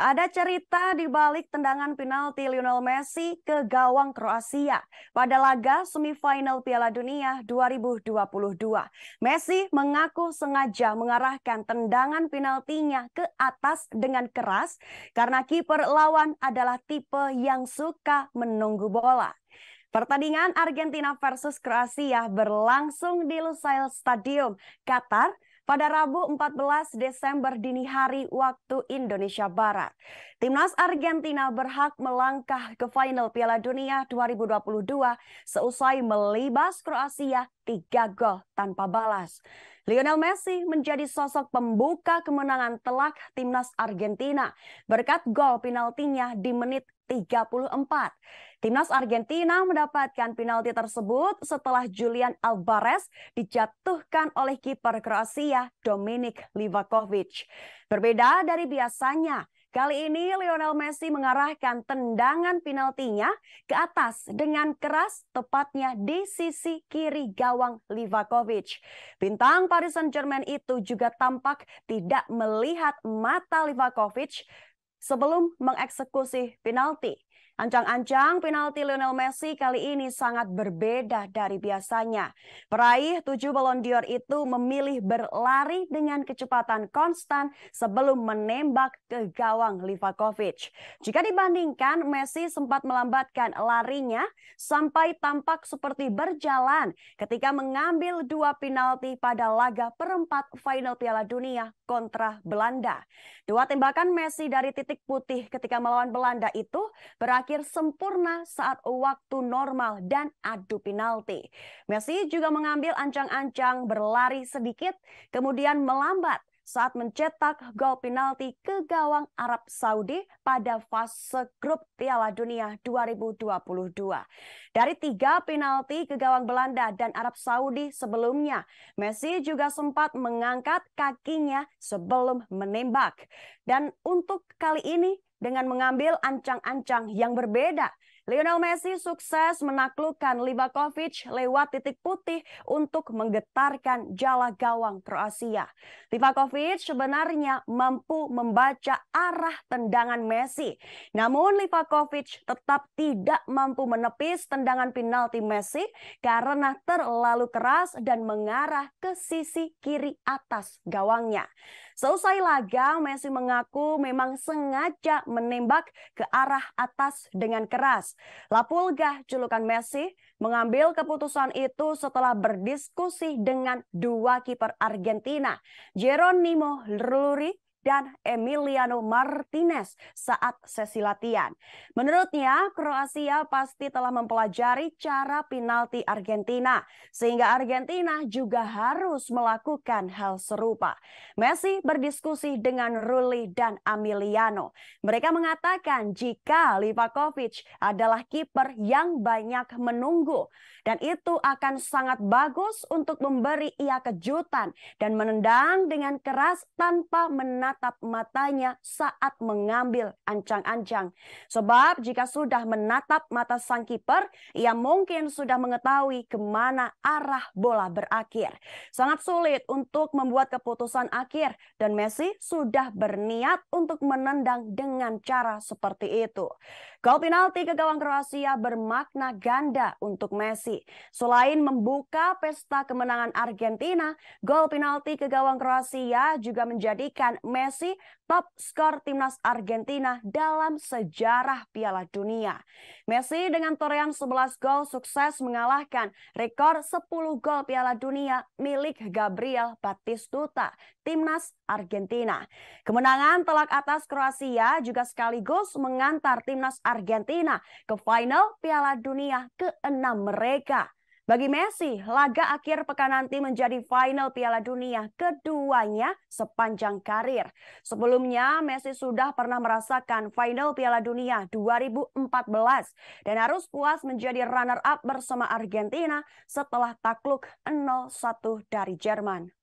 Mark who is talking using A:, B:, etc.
A: Ada cerita di balik tendangan penalti Lionel Messi ke gawang Kroasia pada laga semifinal Piala Dunia 2022. Messi mengaku sengaja mengarahkan tendangan penaltinya ke atas dengan keras karena kiper lawan adalah tipe yang suka menunggu bola. Pertandingan Argentina versus Kroasia berlangsung di Lusail Stadium, Qatar pada Rabu 14 Desember dini hari waktu Indonesia Barat. Timnas Argentina berhak melangkah ke final Piala Dunia 2022 seusai melibas Kroasia 3 gol tanpa balas. Lionel Messi menjadi sosok pembuka kemenangan telak timnas Argentina berkat gol penaltinya di menit 34. Timnas Argentina mendapatkan penalti tersebut setelah Julian Alvarez dijatuhkan oleh kiper Kroasia Dominik Livakovic. Berbeda dari biasanya, Kali ini Lionel Messi mengarahkan tendangan penaltinya ke atas dengan keras tepatnya di sisi kiri gawang Livakovic. Bintang Paris Saint-Germain itu juga tampak tidak melihat mata Livakovic sebelum mengeksekusi penalti. Ancang-ancang penalti Lionel Messi kali ini sangat berbeda dari biasanya. Peraih tujuh Ballon dior itu memilih berlari dengan kecepatan konstan sebelum menembak ke gawang Livakovic. Jika dibandingkan, Messi sempat melambatkan larinya sampai tampak seperti berjalan ketika mengambil dua penalti pada laga perempat final Piala Dunia kontra Belanda. Dua tembakan Messi dari titik putih ketika melawan Belanda itu berakhir sempurna saat waktu normal dan adu penalti. Messi juga mengambil ancang-ancang berlari sedikit kemudian melambat saat mencetak gol penalti ke gawang Arab Saudi pada fase grup Piala Dunia 2022. Dari tiga penalti ke gawang Belanda dan Arab Saudi sebelumnya, Messi juga sempat mengangkat kakinya sebelum menembak. Dan untuk kali ini, dengan mengambil ancang-ancang yang berbeda Lionel Messi sukses menaklukkan Livakovic lewat titik putih untuk menggetarkan jala gawang Kroasia. Livakovic sebenarnya mampu membaca arah tendangan Messi. Namun Livakovic tetap tidak mampu menepis tendangan penalti Messi karena terlalu keras dan mengarah ke sisi kiri atas gawangnya. Selesai laga, Messi mengaku memang sengaja menembak ke arah atas dengan keras. Lapulga, julukan Messi, mengambil keputusan itu setelah berdiskusi dengan dua kiper Argentina, Jeronimo Luri dan Emiliano Martinez saat sesi latihan. Menurutnya, Kroasia pasti telah mempelajari cara penalti Argentina, sehingga Argentina juga harus melakukan hal serupa. Messi berdiskusi dengan Ruli dan Emiliano. Mereka mengatakan jika Livakovic adalah kiper yang banyak menunggu, dan itu akan sangat bagus untuk memberi ia kejutan dan menendang dengan keras tanpa menang menatap matanya saat mengambil ancang-ancang. Sebab jika sudah menatap mata sang kiper, ia mungkin sudah mengetahui kemana arah bola berakhir. Sangat sulit untuk membuat keputusan akhir dan Messi sudah berniat untuk menendang dengan cara seperti itu. Gol penalti ke gawang Kroasia bermakna ganda untuk Messi. Selain membuka pesta kemenangan Argentina, gol penalti ke gawang Kroasia juga menjadikan Messi Messi top skor timnas Argentina dalam sejarah Piala Dunia. Messi dengan torehan 11 gol sukses mengalahkan rekor 10 gol Piala Dunia milik Gabriel Batistuta, timnas Argentina. Kemenangan telak atas Kroasia juga sekaligus mengantar timnas Argentina ke final Piala Dunia ke-6 mereka. Bagi Messi, laga akhir pekan nanti menjadi final Piala Dunia keduanya sepanjang karir. Sebelumnya, Messi sudah pernah merasakan final Piala Dunia 2014 dan harus puas menjadi runner-up bersama Argentina setelah takluk 0-1 dari Jerman.